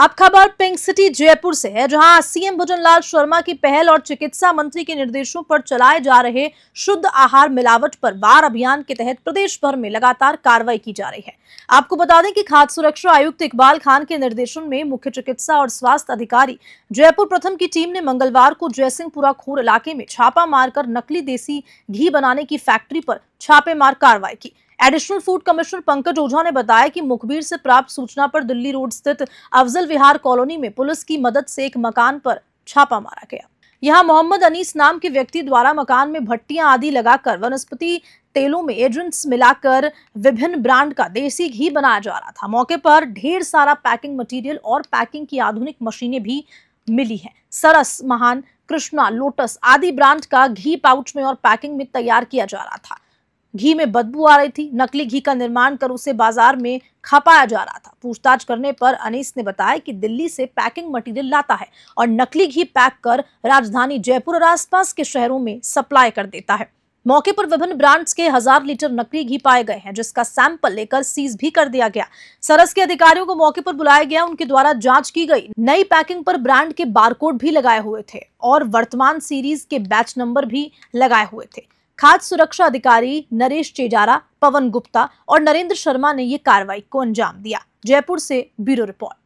अब खबर pink city Jaipur से है जहां सीएम भुजनलाल शर्मा की पहल और चिकित्सा मंत्री के निर्देशों पर चलाए जा रहे शुद्ध आहार मिलावट पर वार अभियान के तहत प्रदेश भर में लगातार कार्रवाई की जा रही है आपको बता दें कि खाद्य सुरक्षा आयुक्त इकबाल खान के निर्देशन में मुख्य चिकित्सा और स्वास्थ्य अधिकारी जयपुर प्रथम की टीम ने मंगलवार को जयसिंहपुरा खोर इलाके में छापा मारकर नकली देसी घी बनाने की फैक्ट्री पर छापेमार कार्रवाई की additional food commissioner Pankaj Ojha ने बताया कि मुखबिर से प्राप्त सूचना पर दिल्ली रोड स्थित अफजल विहार कॉलोनी में पुलिस की मदद से एक मकान पर छापा मारा गया यहाँ मोहम्मद अनीस नाम के व्यक्ति द्वारा मकान में भट्टियां आदि लगाकर वनस्पति तेलों में एजेंट्स मिलाकर विभिन्न ब्रांड का देसी घी बनाया जा रहा था मौके पर ढेर सारा पैकिंग मटेरियल और पैकिंग की आधुनिक मशीनें भी मिली हैं सरस महान कृष्णा लोटस आदि ब्रांड का घी पाउच में और पैकिंग में तैयार किया जा रहा था घी में बदबू आ रही थी नकली घी का निर्माण कर उसे बाजार में खपाया जा रहा था पूछताछ करने पर अनीस ने बताया कि दिल्ली से पैकिंग मटेरियल लाता है और नकली घी पैक कर राजधानी जयपुर और आसपास के शहरों में सप्लाई कर देता है मौके पर विभिन्न ब्रांड्स के हजार लीटर नकली घी पाए गए हैं जिसका सैंपल लेकर सीज भी कर दिया गया सरस के अधिकारियों को मौके पर बुलाया गया उनके द्वारा जांच की गई नई पैकिंग पर ब्रांड के बारकोड भी लगाए हुए थे और वर्तमान सीरीज के बैच नंबर भी लगाए हुए थे खाद्य सुरक्षा अधिकारी नरेश चेजारा पवन गुप्ता और नरेंद्र शर्मा ने ये कार्रवाई को अंजाम दिया जयपुर से ब्यूरो रिपोर्ट